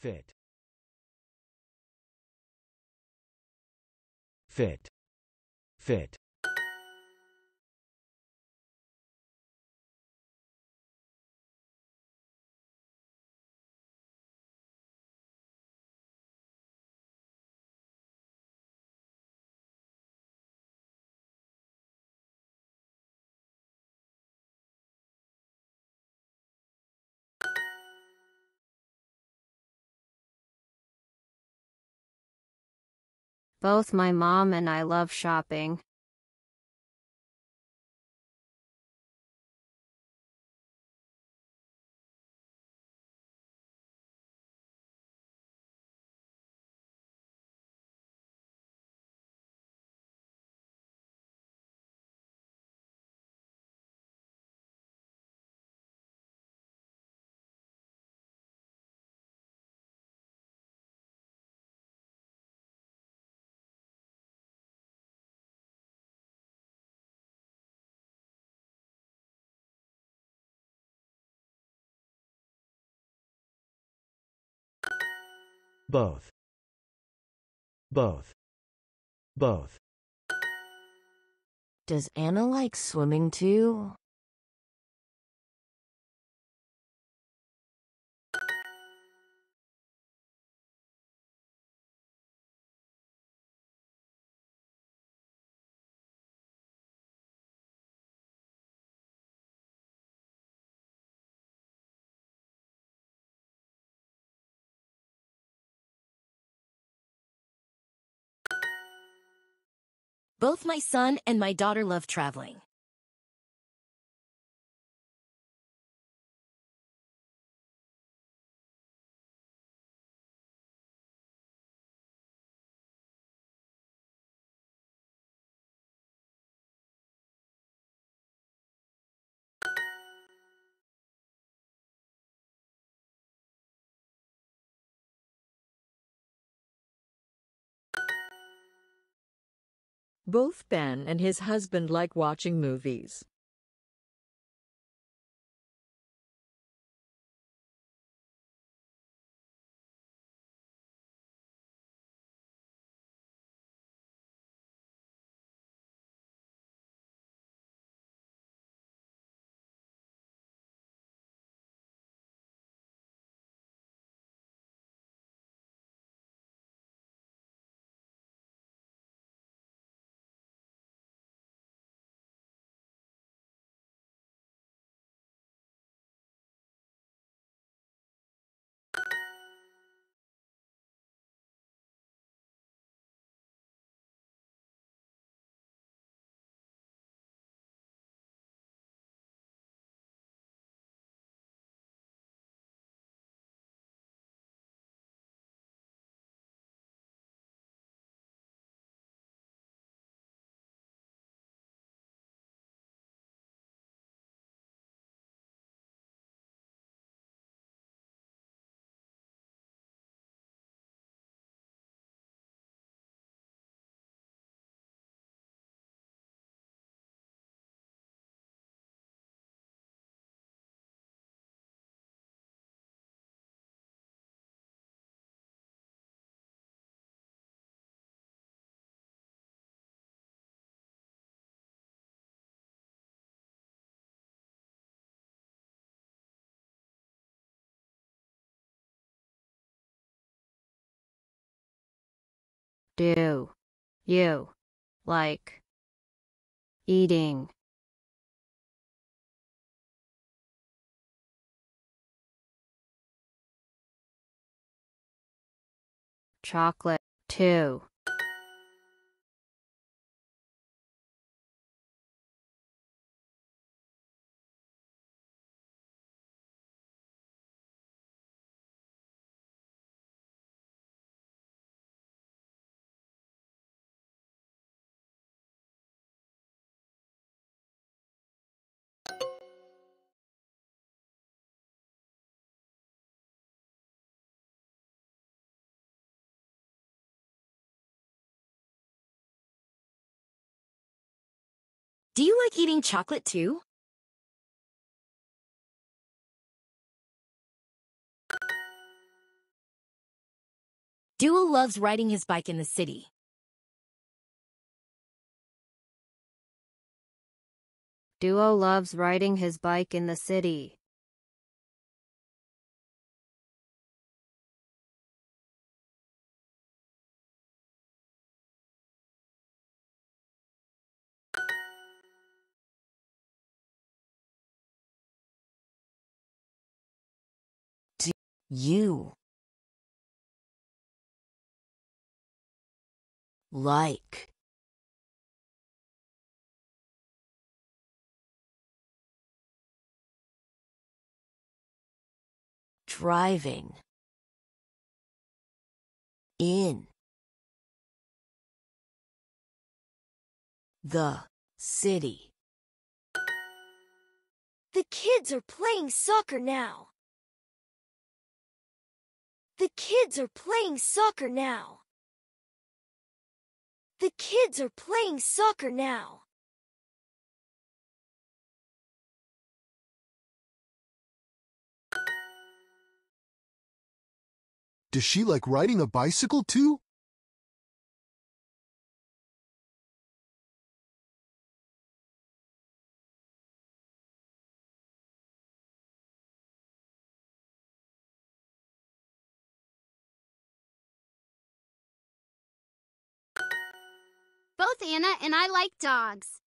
fit fit fit Both my mom and I love shopping. both both both does anna like swimming too Both my son and my daughter love traveling. Both Ben and his husband like watching movies. Do you like eating? Chocolate, too. Do you like eating chocolate too? Duo loves riding his bike in the city. Duo loves riding his bike in the city. You like driving in the city. The kids are playing soccer now. The kids are playing soccer now. The kids are playing soccer now. Does she like riding a bicycle too? Both Anna and I like dogs.